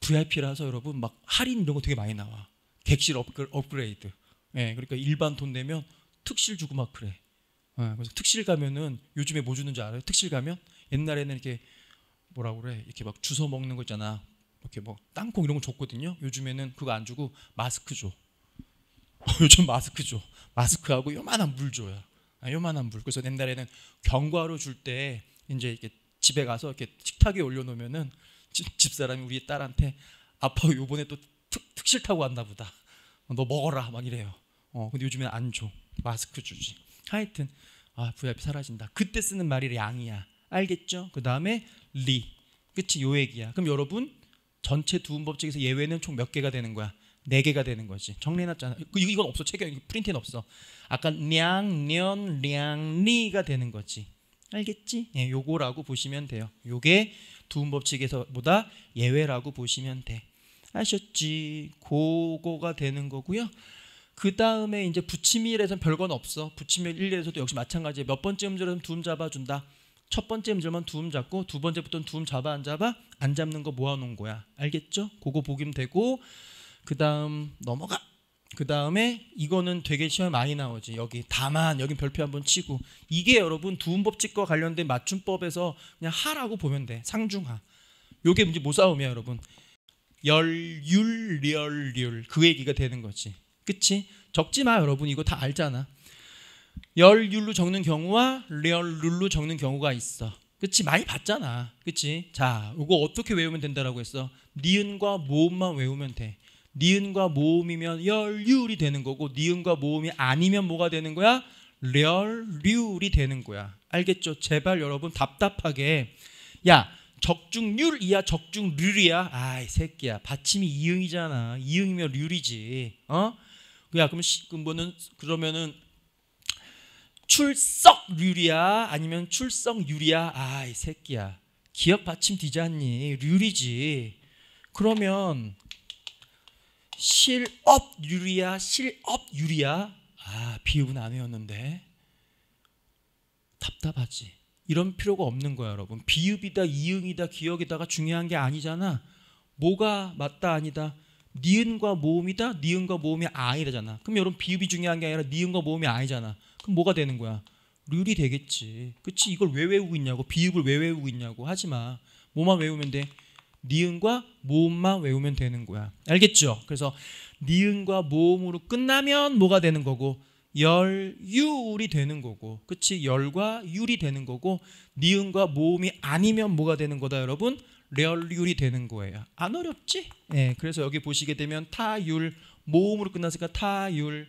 S1: VIP라서 여러분 막 할인 이런 거 되게 많이 나와. 객실 업 업그레이드. 예, 네, 그러니까 일반 돈 내면 특실 주고 막 그래. 어, 그래서 특실 가면은 요즘에 뭐 주는지 알아요? 특실 가면 옛날에는 이렇게 뭐라 그래 이렇게 막 주워 먹는 거 있잖아. 이렇게 뭐 땅콩 이런 거 줬거든요. 요즘에는 그거 안 주고 마스크 줘. <laughs> 어, 요즘 마스크 줘. 마스크하고 요만한 물 줘요. 아, 요만한 물. 그래서 옛날에는 경과로 줄 때 이제 이렇게 집에 가서 이렇게 식탁에 올려놓으면은 집, 사람이 우리 딸한테 아빠 요번에 또 특, 특실 타고 왔나 보다. 너 먹어라 막 이래요. 어 근데 요즘엔 안 줘. 마스크 주지. 하여튼 아 VIP 사라진다. 그때 쓰는 말이 양이야. 알겠죠? 그 다음에 리. 끝이 요 얘기야. 그럼 여러분 전체 두음 법칙에서 예외는 총 몇 개가 되는 거야? 네 개가 되는 거지. 정리해놨잖아. 그, 이건 없어. 책에 프린트는 없어. 아까 냥, 년, 량, 리가 되는 거지. 알겠지? 예, 요거라고 보시면 돼요. 요게 두음 법칙에서 보다 예외라고 보시면 돼. 아셨지? 고거가 되는 거고요. 그 다음에 이제 부침이 1에서는 별건 없어. 부침이 1, 2에서도 역시 마찬가지예요. 몇 번째 음절은 두음 잡아준다. 첫 번째 음절만 두음 잡고 두 번째부터는 두음 잡아 안 잡아 안 잡는 거 모아놓은 거야. 알겠죠? 그거 보기면 되고 그 다음 넘어가. 그 다음에 이거는 되게 시험에 많이 나오지. 여기 다만 여기 별표 한번 치고 이게 여러분 두음 법칙과 관련된 맞춤법에서 그냥 하라고 보면 돼. 상중하. 요게 문제 못 뭐 싸움이야 여러분. 열율 열얼그 얘기가 되는 거지. 그치? 적지 마 여러분 이거 다 알잖아 열 율로 적는 경우와 리얼 룰로 적는 경우가 있어 그치? 많이 봤잖아 그치? 자 이거 어떻게 외우면 된다라고 했어 니은과 모음만 외우면 돼 니은과 모음이면 열율이 되는 거고 니은과 모음이 아니면 뭐가 되는 거야? 렬률이 되는 거야. 알겠죠? 제발 여러분 답답하게 야 적중률이야 적중률이야 아이 새끼야 받침이 이응이잖아 이응이면 률이지 어야 그럼 시, 그럼 뭐는 그러면은 출석률이야 아니면 출석률이야 아 이 새끼야 기억 받침 뒤잖니 률이지 그러면 실업률이야 실업률이야 아 비읍은 안 외웠는데 답답하지 이런 필요가 없는 거야 여러분 비읍이다 이응이다 기억이다가 중요한 게 아니잖아 뭐가 맞다 아니다 니은과 모음이다. 니은과 모음이 아니라잖아. 그럼 여러분 비읍이 중요한 게 아니라 니은과 모음이 아니잖아. 그럼 뭐가 되는 거야? 룰이 되겠지. 그치? 이걸 왜 외우고 있냐고. 비읍을 왜 외우고 있냐고. 하지 마. 뭐만 외우면 돼? 니은과 모음만 외우면 되는 거야. 알겠죠? 그래서 니은과 모음으로 끝나면 뭐가 되는 거고 열유울이 되는 거고 그치 열과 율이 되는 거고 니은과 모음이 아니면 뭐가 되는 거다 여러분 레얼율이 되는 거예요. 안 어렵지? 네, 그래서 여기 보시게 되면 타율 모음으로 끝났으니까 타율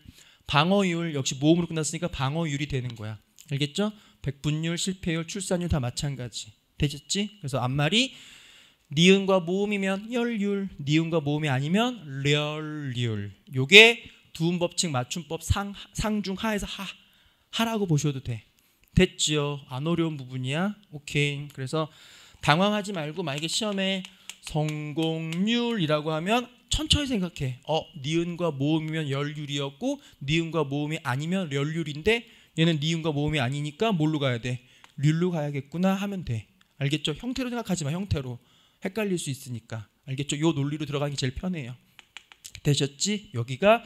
S1: 방어율 역시 모음으로 끝났으니까 방어율이 되는 거야. 알겠죠? 백분율, 실패율, 출산율 다 마찬가지. 되셨지? 그래서 앞말이 니은과 모음이면 열율, 니은과 모음이 아니면 레 렬율. 요게 두음 법칙 맞춤법 상, 상중 하에서 하 하라고 보셔도 돼. 됐지요? 안 어려운 부분이야. 오케이. 그래서 당황하지 말고 만약에 시험에 성공률이라고 하면 천천히 생각해. 어, 니은과 모음이면 열률이었고 니은과 모음이 아니면 열률인데 얘는 니은과 모음이 아니니까 뭘로 가야 돼? 률로 가야겠구나 하면 돼. 알겠죠? 형태로 생각하지 마. 형태로. 헷갈릴 수 있으니까. 알겠죠? 요 논리로 들어가기 제일 편해요. 되셨지? 여기가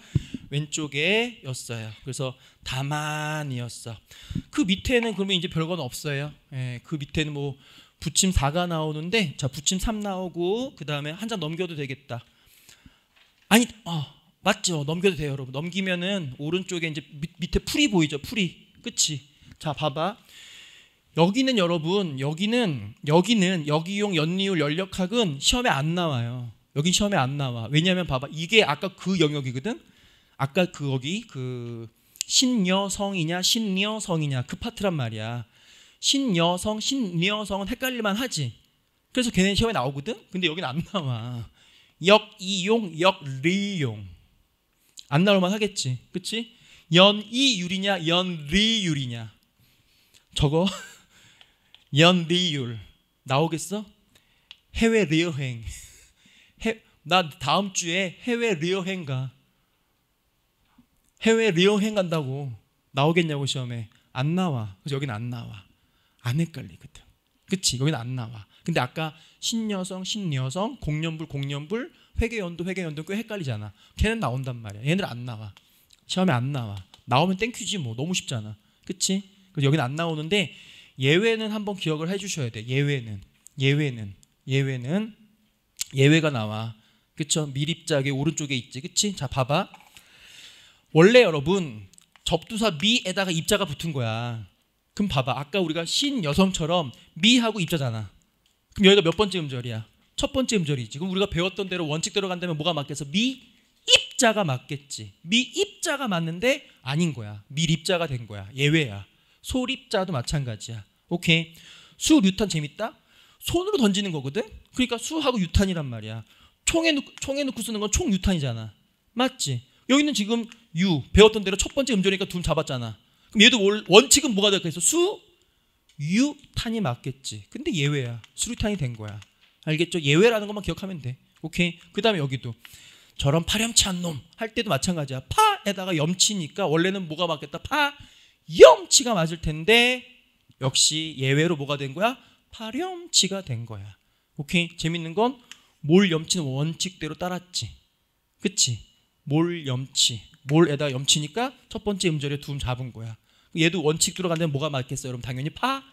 S1: 왼쪽에 였어요. 그래서 다만이었어. 그 밑에는 그러면 이제 별건 없어요. 예, 그 밑에는 뭐 부침 4가 나오는데 자 부침 3 나오고 그 다음에 한 장 넘겨도 되겠다. 아니 어, 맞죠 넘겨도 돼요 여러분 넘기면은 오른쪽에 이제 밑, 에 풀이 보이죠 풀이 그치 자 봐봐 여기는 여러분 여기는 여기는 여기용 연리율 연력학은 시험에 안 나와요 여기 시험에 안 나와 왜냐하면 봐봐 이게 아까 그 영역이거든 아까 그 거기 그 신여성이냐 신여성이냐 그 파트란 말이야 신여성, 신미여성은 헷갈릴만 하지. 그래서 걔네 시험에 나오거든? 근데 여긴 안 나와. 역이용, 역리용. 안 나올만 하겠지. 그치? 연이율이냐, 연리율이냐. 저거, <laughs> 연리율. 나오겠어? 해외 리어행. <laughs> 해, 나 다음 주에 해외 리어행 가. 해외 리어행 간다고. 나오겠냐고, 시험에. 안 나와. 그래서 여긴 안 나와. 안 헷갈리거든. 그치? 여기는 안 나와. 근데 아까 신여성, 신여성, 공연불, 공연불, 회계연도, 회계연도 꽤 헷갈리잖아. 걔는 나온단 말이야. 얘는 안 나와. 처음에안 나와. 나오면 땡큐지 뭐. 너무 쉽잖아. 그치? 그래서 여기는 안 나오는데 예외는 한번 기억을 해주셔야 돼. 예외는. 예외는. 예외는. 예외가 나와. 그쵸? 미립자의 오른쪽에 있지. 그치? 자, 봐봐. 원래 여러분 접두사 미에다가 입자가 붙은 거야. 그럼 봐봐. 아까 우리가 신 여성처럼 미하고 입자잖아. 그럼 여기가 몇 번째 음절이야? 첫 번째 음절이지. 그럼 우리가 배웠던 대로 원칙대로 간다면 뭐가 맞겠어? 미 입자가 맞겠지. 미 입자가 맞는데 아닌 거야. 미 입자가 된 거야. 예외야. 소립자도 마찬가지야. 오케이. 수 류탄 재밌다. 손으로 던지는 거거든. 그러니까 수하고 유탄이란 말이야. 총에 넣고, 총에 놓고 쓰는 건 총유탄이잖아. 맞지? 여기는 지금 유 배웠던 대로 첫 번째 음절이니까 둘 잡았잖아. 그럼 얘도 원칙은 뭐가 될까 해서 수, 유, 탄이 맞겠지. 근데 예외야. 수류탄이 된 거야. 알겠죠? 예외라는 것만 기억하면 돼. 오케이. 그 다음에 여기도. 저런 파렴치한 놈 할 때도 마찬가지야. 파에다가 염치니까 원래는 뭐가 맞겠다. 파, 염치가 맞을 텐데 역시 예외로 뭐가 된 거야? 파렴치가 된 거야. 오케이. 재밌는 건 뭘 염치는 원칙대로 따랐지. 그치? 뭘 염치. 뭘에다 염치니까 첫 번째 음절에 둠 잡은 거야. 얘도 원칙 들어간다면 뭐가 맞겠어요? 여러분 당연히 파,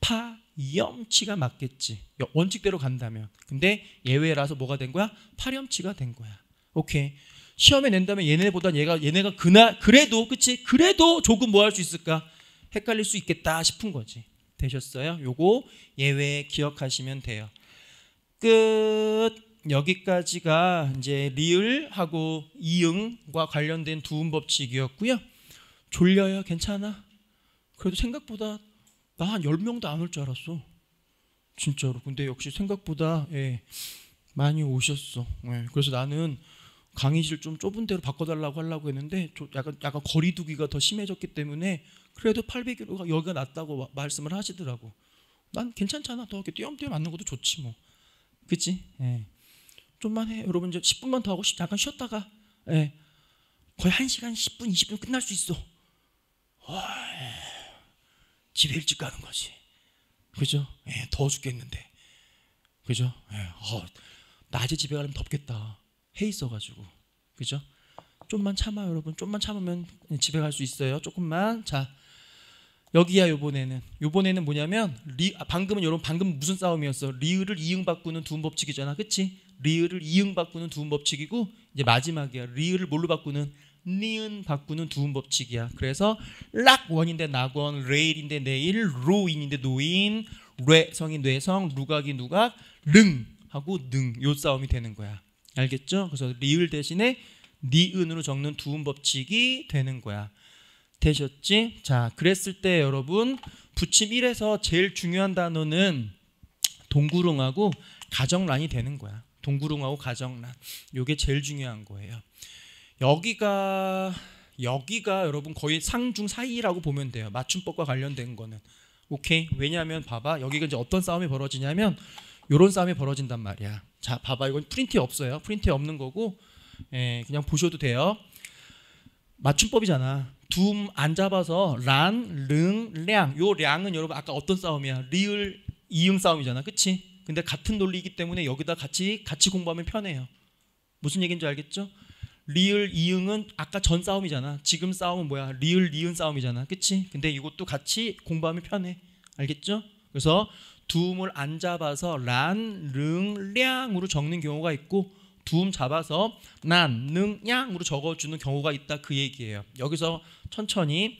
S1: 파, 염치가 맞겠지. 원칙대로 간다면. 근데 예외라서 뭐가 된 거야? 파렴치가 된 거야. 오케이. 시험에 낸다면 얘네보다 얘가 얘네가 그나 그래도 그치 그래도 조금 뭐 할 수 있을까 헷갈릴 수 있겠다 싶은 거지 되셨어요? 요거 예외 기억하시면 돼요. 끝. 여기까지가 이제 리을하고 이응과 관련된 두음 법칙이었고요. 졸려요? 괜찮아? 그래도 생각보다 나한 10명도 안 올 줄 알았어. 진짜로. 근데 역시 생각보다 예, 많이 오셨어. 예, 그래서 나는 강의실 좀 좁은 데로 바꿔달라고 하려고 했는데 약간, 약간 거리 두기가 더 심해졌기 때문에 그래도 800km가 여기가 낫다고 말씀을 하시더라고. 난 괜찮잖아. 더 이렇게 띄엄띄엄 앉는 것도 좋지 뭐. 그치? 예. 좀만 해. 여러분 이제 10분만 더 하고 싶 약간 쉬었다가 예. 거의 1시간 10분, 20분 끝날 수 있어. 와, 집에 일찍 가는 거지. 그죠? 예, 더워 죽겠는데. 그죠? 예, 어, 낮에 집에 가려면 덥겠다. 해 있어가지고. 그죠? 좀만 참아 여러분. 좀만 참으면 집에 갈 수 있어요. 조금만. 자, 여기야 요번에는 요번에는 뭐냐면 리, 아, 방금은 여러분 방금 무슨 싸움이었어? 리을을 이응 바꾸는 두음 법칙이잖아, 그렇지? 리을을 이응 바꾸는 두음 법칙이고 이제 마지막이야. 리을을 뭘로 바꾸는 니은 바꾸는 두음 법칙이야. 그래서 락 원인데 낙원, 레일인데 내일, 로인인데 노인, 뇌성인 뇌성, 누각이 누각, 릉 하고 능 요 싸움이 되는 거야. 알겠죠? 그래서 리을 대신에 니은으로 적는 두음 법칙이 되는 거야. 되셨지? 자, 그랬을 때 여러분 부침 1에서 제일 중요한 단어는 동구릉하고 가정란이 되는 거야. 동구릉하고 가정란 요게 제일 중요한 거예요. 여기가 여기가 여러분 거의 상중 사이라고 보면 돼요. 맞춤법과 관련된 거는 오케이. 왜냐하면 봐봐 여기가 이제 어떤 싸움이 벌어지냐면 요런 싸움이 벌어진단 말이야. 자 봐봐 이건 프린트 없어요. 프린트 없는 거고 예, 그냥 보셔도 돼요. 맞춤법이잖아. 둠 안 잡아서 란, 릉, 량. 요 량은 여러분 아까 어떤 싸움이야? 리을 이응 싸움이잖아. 그치? 근데 같은 논리이기 때문에 여기다 같이 같이 공부하면 편해요. 무슨 얘기인 줄 알겠죠? 리을 이응은 아까 전 싸움이잖아. 지금 싸움은 뭐야? 리을 리은 싸움이잖아. 그치? 근데 이것도 같이 공부하면 편해. 알겠죠? 그래서 두음을 안 잡아서 란, 릉, 량으로 적는 경우가 있고 두음 잡아서 난, 능, 양으로 적어주는 경우가 있다 그 얘기예요. 여기서 천천히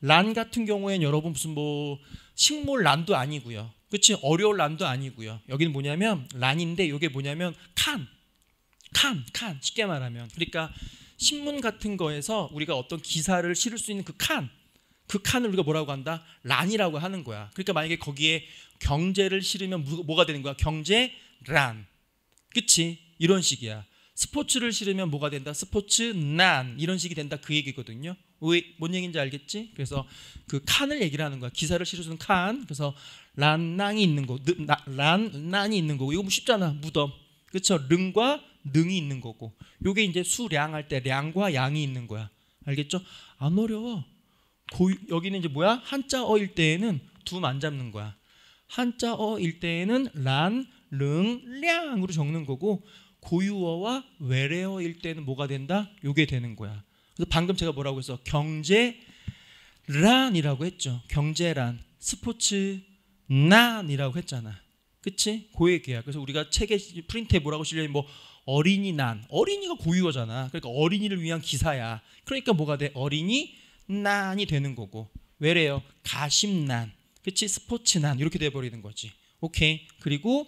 S1: 란 같은 경우에는 여러분 무슨 뭐 식물 란도 아니고요. 그치? 어려울 란도 아니고요. 여기는 뭐냐면 란인데 이게 뭐냐면 칸. 칸, 칸. 쉽게 말하면. 그러니까 신문 같은 거에서 우리가 어떤 기사를 실을 수 있는 그 칸. 그 칸을 우리가 뭐라고 한다? 란이라고 하는 거야. 그러니까 만약에 거기에 경제를 실으면 뭐가 되는 거야? 경제 란. 그치? 이런 식이야. 스포츠를 실으면 뭐가 된다? 스포츠 난 이런 식이 된다 그 얘기거든요. 왜, 뭔 얘기인지 알겠지? 그래서 그 칸을 얘기를 하는 거야. 기사를 실을수있는 칸. 그래서 란낭이 있는 거, 란난이 있는 거고 이거 쉽잖아 무덤, 그렇죠? 릉과 능이 있는 거고 요게 이제 수량 할때 량과 양이 있는 거야. 알겠죠? 안 어려워. 고, 여기는 이제 뭐야? 한자어일 때에는 두만 잡는 거야. 한자어일 때에는 란, 릉, 량으로 적는 거고 고유어와 외래어일 때는 뭐가 된다? 요게 되는 거야. 그래서 방금 제가 뭐라고 했어? 경제란이라고 했죠. 경제란, 스포츠 난이라고 했잖아. 그치? 고액 계약. 그래서 우리가 책에 프린트에 뭐라고 실려 뭐 어린이 난. 어린이가 고유어잖아. 그러니까 어린이를 위한 기사야. 그러니까 뭐가 돼? 어린이 난이 되는 거고. 왜래요? 가심난. 그치? 스포츠난. 이렇게 돼버리는 거지. 오케이. 그리고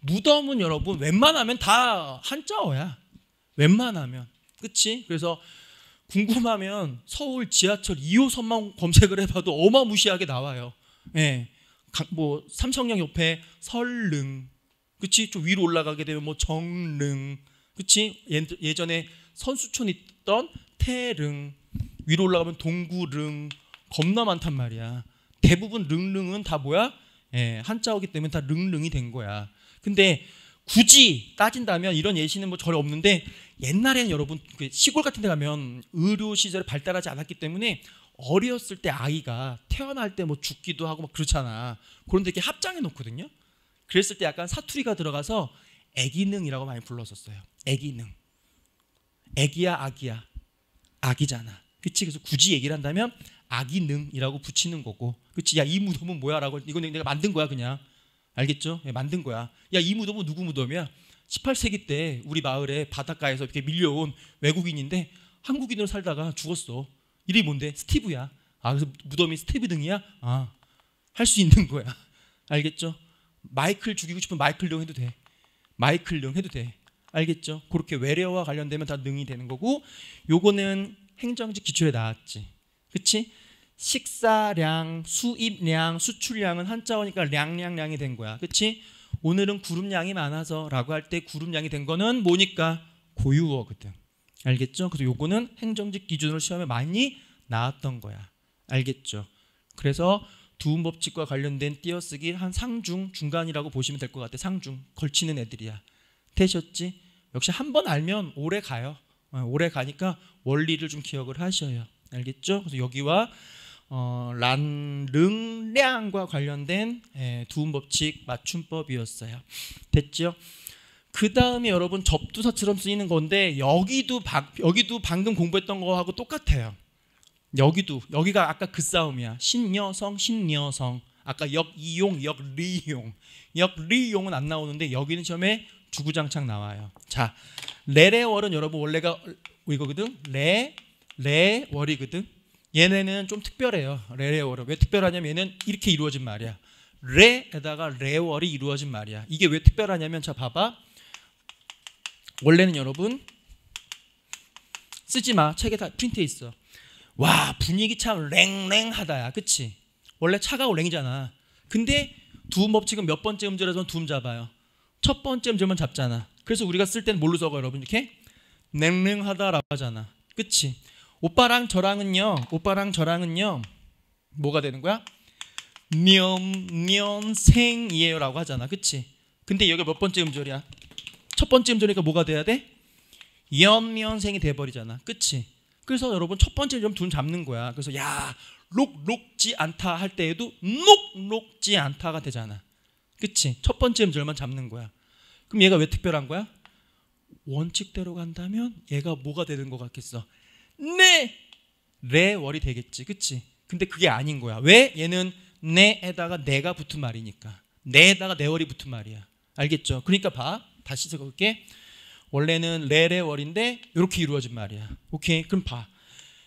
S1: 무덤은 여러분 웬만하면 다 한자어야. 웬만하면. 그치? 그래서 궁금하면 서울 지하철 2호선만 검색을 해봐도 어마무시하게 나와요. 예. 뭐 삼성역 옆에 설릉 그치 좀 위로 올라가게 되면 뭐 정릉 그치 예전에 선수촌 있던 태릉 위로 올라가면 동구릉 겁나 많단 말이야 대부분 릉릉은 다 뭐야 예, 한자어기 때문에 다 릉릉이 된 거야 근데 굳이 따진다면 이런 예시는 뭐절 없는데 옛날에는 여러분 그 시골 같은 데 가면 의료 시절이 발달하지 않았기 때문에 어렸을 때 아이가 태어날 때 뭐 죽기도 하고 막 그렇잖아. 그런데 이렇게 합장해 놓거든요. 그랬을 때 약간 사투리가 들어가서 애기능이라고 많이 불렀었어요. 애기능. 애기야 아기야. 아기잖아. 그치? 그래서 굳이 얘기를 한다면 아기능이라고 붙이는 거고. 그치? 야 이 무덤은 뭐야? 라고 이건 내가 만든 거야 그냥. 알겠죠? 야, 예, 만든 거야. 야 이 무덤은 누구 무덤이야? 18세기 때 우리 마을에 바닷가에서 이렇게 밀려온 외국인인데 한국인으로 살다가 죽었어. 이름이 뭔데? 스티브야. 아, 그래서 무덤이 스티브 등이야? 아, 할 수 있는 거야. 알겠죠? 마이클 죽이고 싶은 마이클 령 해도 돼. 마이클 령 해도 돼. 알겠죠? 그렇게 외래어와 관련되면 다 능이 되는 거고 요거는 행정직 기초에 나왔지. 그치? 식사량, 수입량, 수출량은 한자어니까 량량량이 된 거야. 그치? 오늘은 구름량이 많아서 라고 할 때 구름량이 된 거는 뭐니까? 고유어거든. 알겠죠? 그래서 요거는 행정직 기준으로 시험에 많이 나왔던 거야. 알겠죠? 그래서 두음 법칙과 관련된 띄어쓰기 한 상중 중간이라고 보시면 될 것 같아. 상중 걸치는 애들이야. 되셨지? 역시 한 번 알면 오래 가요. 어, 오래 가니까 원리를 좀 기억을 하셔요. 알겠죠? 그래서 여기와 어, 란, 릉, 량과 관련된 예, 두음 법칙 맞춤법이었어요. 됐죠? 그 다음에 여러분 접두사처럼 쓰이는 건데 여기도 바, 여기도 방금 공부했던 거하고 똑같아요. 여기도 여기가 아까 그 싸움이야. 신여성 신여성 아까 역이용 역리용 역리용은 안 나오는데 여기는 처음에 주구장창 나와요. 자 레레월은 여러분 원래가 이거거든 레 레월이거든. 얘네는 좀 특별해요. 레레월은 왜 특별하냐면 얘는 이렇게 이루어진 말이야. 레에다가 레월이 이루어진 말이야. 이게 왜 특별하냐면 자 봐봐. 원래는 여러분 쓰지 마. 책에 다 프린트해 있어. 와 분위기 참 랭랭하다야. 그치? 원래 차가고 랭이잖아. 근데 두음 법칙은 몇 번째 음절에서 두음 잡아요. 첫 번째 음절만 잡잖아. 그래서 우리가 쓸 때는 뭘로 적어 여러분? 이렇게 냉랭하다라고 하잖아. 그치? 오빠랑 저랑은요. 오빠랑 저랑은요. 뭐가 되는 거야? 면, 면, 생이에요라고 하잖아. 그치? 근데 여기 몇 번째 음절이야? 첫 번째 음절이니까 뭐가 돼야 돼? 연면생이 돼버리잖아. 그치? 그래서 여러분 첫 번째 좀둘 잡는 거야. 그래서 야, 록, 록지 않다 할 때에도 녹, 녹지 않다가 되잖아. 그치? 첫 번째 음절만 잡는 거야. 그럼 얘가 왜 특별한 거야? 원칙대로 간다면 얘가 뭐가 되는 것 같겠어? 네! 레월이 되겠지. 그치? 근데 그게 아닌 거야. 왜? 얘는 내에다가 내가 붙은 말이니까. 내에다가 내월이 붙은 말이야. 알겠죠? 그러니까 봐. 다시 적어볼게 원래는 레레월인데 이렇게 이루어진 말이야. 오케이. 그럼 봐.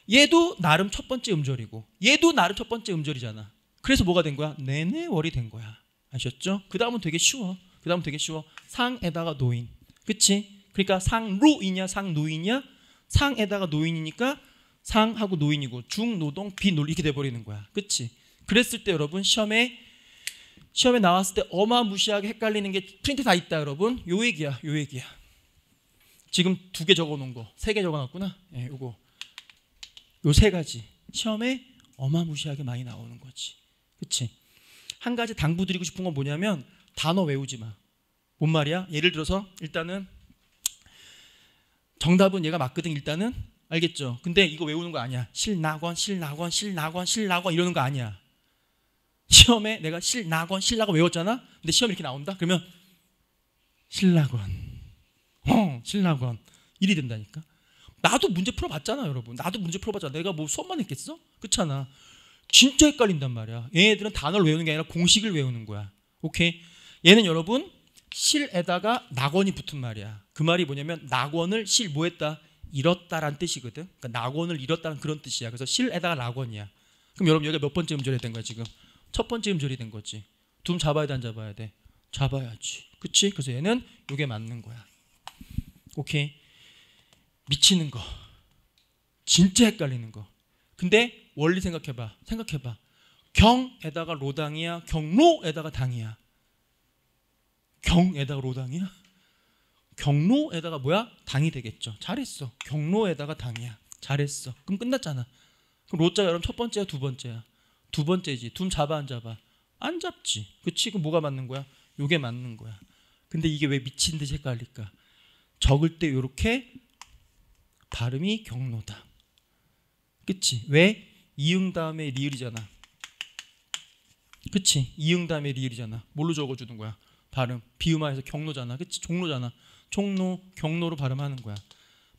S1: 얘도 나름 첫 번째 음절이고 얘도 나름 첫 번째 음절이잖아. 그래서 뭐가 된 거야? 내내월이 된 거야. 아셨죠? 그다음은 되게 쉬워. 그다음은 되게 쉬워. 상에다가 노인. 그치? 그러니까 상루이냐 상노이냐 인 상에다가 노인이니까 상하고 노인이고 중노동 비노 이렇게 돼버리는 거야. 그치? 그랬을 때 여러분 시험에 시험에 나왔을 때 어마무시하게 헷갈리는 게 프린트 다 있다 여러분. 요 얘기야, 요 얘기야. 지금 두 개 적어놓은 거, 세 개 적어놨구나. 예, 요거, 요 세 가지 시험에 어마무시하게 많이 나오는 거지. 그치? 한 가지 당부드리고 싶은 건 뭐냐면 단어 외우지 마. 뭔 말이야? 예를 들어서 일단은 정답은 얘가 맞거든 일단은 알겠죠? 근데 이거 외우는 거 아니야. 실낙원, 실낙원, 실낙원, 실낙원 이러는 거 아니야. 시험에 내가 실, 낙원, 실낙원 외웠잖아? 근데 시험 이렇게 나온다? 그러면 실낙원, 어, 실낙원. 일이 된다니까? 나도 문제 풀어봤잖아, 여러분. 나도 문제 풀어봤잖아. 내가 뭐 수업만 했겠어? 그렇잖아. 진짜 헷갈린단 말이야. 얘네들은 단어를 외우는 게 아니라 공식을 외우는 거야. 오케이? 얘는 여러분, 실에다가 낙원이 붙은 말이야. 그 말이 뭐냐면 낙원을 실 뭐했다? 잃었다란 뜻이거든. 그러니까 낙원을 잃었다는 그런 뜻이야. 그래서 실에다가 낙원이야. 그럼 여러분 여기가 몇 번째 음절이 된 거야 지금? 첫 번째 음절이 된 거지. 둠 잡아야 돼, 안 잡아야 돼? 잡아야지. 그치? 그래서 얘는 이게 맞는 거야. 오케이. 미치는 거. 진짜 헷갈리는 거. 근데 원리 생각해봐. 생각해봐. 경에다가 로당이야. 경로에다가 당이야. 경에다가 로당이야. 경로에다가 뭐야? 당이 되겠죠. 잘했어. 경로에다가 당이야. 잘했어. 그럼 끝났잖아. 그럼 로자가 여러분 첫 번째야, 두 번째야. 두 번째지. 둠 잡아 안 잡아? 안 잡지. 그치그 뭐가 맞는 거야? 요게 맞는 거야. 근데 이게 왜 미친 듯이 헷갈릴까? 적을 때 요렇게 발음이 경로다. 그치? 왜? 이응 다음에 리을이잖아. 그치? 이응 다음에 리을이잖아. 뭘로 적어주는 거야? 발음. 비음화에서 경로잖아. 그치? 종로잖아. 종로, 경로로 발음하는 거야.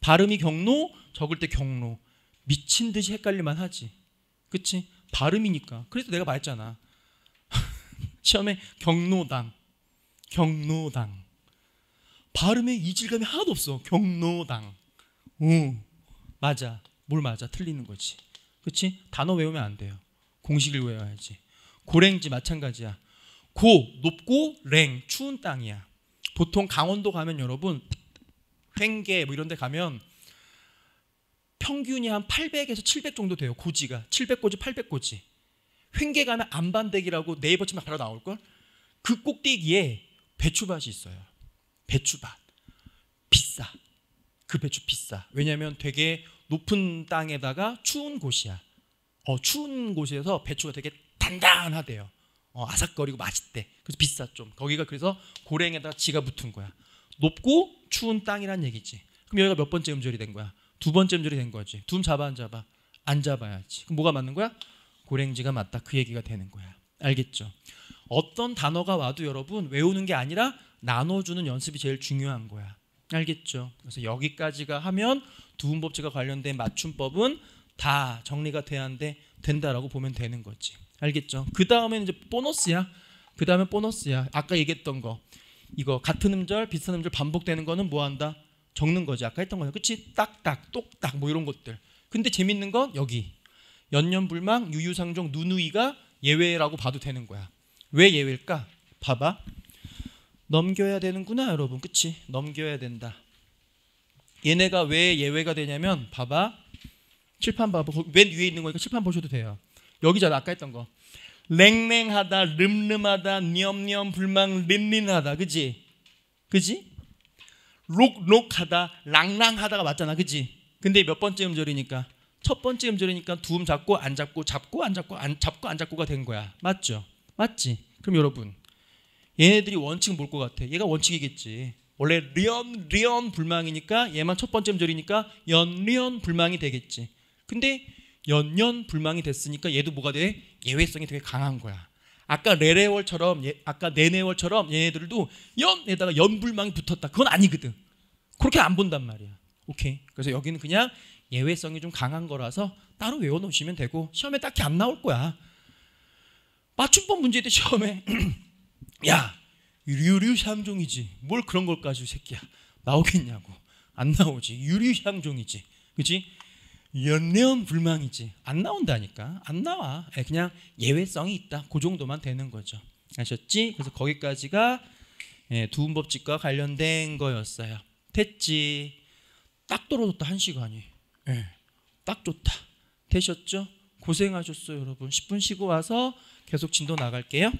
S1: 발음이 경로, 적을 때 경로. 미친 듯이 헷갈릴만 하지. 그치? 발음이니까. 그래서 내가 말했잖아. 처음에 <laughs> 경로당, 경로당. 발음에 이질감이 하나도 없어. 경로당. 오, 맞아. 뭘 맞아? 틀리는 거지. 그렇지? 단어 외우면 안 돼요. 공식을 외워야지. 고랭지 마찬가지야. 고 높고 랭 추운 땅이야. 보통 강원도 가면 여러분 횡계 뭐 이런 데 가면 평균이 한 800에서 700 정도 돼요. 고지가. 700고지, 800고지. 횡계 가면 안반대기라고 네이버 치면 바로 나올걸? 그 꼭대기에 배추밭이 있어요. 배추밭. 비싸. 그 배추 비싸. 왜냐하면 되게 높은 땅에다가 추운 곳이야. 어, 추운 곳에서 배추가 되게 단단하대요. 어, 아삭거리고 맛있대. 그래서 비싸 좀. 거기가 그래서 고랭에다가 지가 붙은 거야. 높고 추운 땅이란 얘기지. 그럼 여기가 몇 번째 음절이 된 거야? 두 번째 음절이 된 거지. 둠 잡아 안 잡아? 안 잡아야지. 그럼 뭐가 맞는 거야? 고랭지가 맞다. 그 얘기가 되는 거야. 알겠죠? 어떤 단어가 와도 여러분 외우는 게 아니라 나눠주는 연습이 제일 중요한 거야. 알겠죠? 그래서 여기까지가 하면 두음법칙과 관련된 맞춤법은 다 정리가 돼야 한데 된다라고 보면 되는 거지. 알겠죠? 그 다음에는 이제 보너스야. 그 다음에 보너스야. 아까 얘기했던 거. 이거 같은 음절, 비슷한 음절 반복되는 거는 뭐 한다? 적는 거지 아까 했던 거예요. 그치? 딱딱, 똑딱 뭐 이런 것들. 근데 재밌는 건 여기. 연년불망, 유유상종, 누누이가 예외라고 봐도 되는 거야. 왜 예외일까? 봐봐. 넘겨야 되는구나 여러분. 그치? 넘겨야 된다. 얘네가 왜 예외가 되냐면 봐봐. 칠판 봐봐. 맨 위에 있는 거니까 칠판 보셔도 돼요. 여기잖아. 아까 했던 거. 랭랭하다, 름름하다, 념념 불망, 린린하다. 그지? 그지? 록록하다, 랑랑하다가 맞잖아, 그지? 근데 몇 번째 음절이니까 첫 번째 음절이니까 두음 잡고 안 잡고 잡고 안 잡고 안 잡고 안 잡고가 된 거야, 맞죠? 맞지? 그럼 여러분, 얘네들이 원칙 뭘것 같아? 얘가 원칙이겠지. 원래 리언 리언 불망이니까 얘만 첫 번째 음절이니까 연리언 불망이 되겠지. 근데 연연 불망이 됐으니까 얘도 뭐가 돼? 예외성이 되게 강한 거야. 아까 레레월처럼 아까 네네월처럼 얘네들도 연에다가 연불망이 붙었다. 그건 아니거든. 그렇게 안 본단 말이야. 오케이. 그래서 여기는 그냥 예외성이 좀 강한 거라서 따로 외워 놓으시면 되고 시험에 딱히 안 나올 거야. 맞춤법 문제인데 시험에 <clears throat> 야 유류향종이지 뭘 그런 걸까지 새끼야 나오겠냐고 안 나오지 유류향종이지 그지 연내온 불망이지 안 나온다니까 안 나와 예, 그냥 예외성이 있다 그 정도만 되는 거죠 아셨지? 그래서 거기까지가 예, 두음법칙과 관련된 거였어요 됐지 딱 떨어졌다 한 시간이 예, 딱 좋다 되셨죠? 고생하셨어요 여러분 10분 쉬고 와서 계속 진도 나갈게요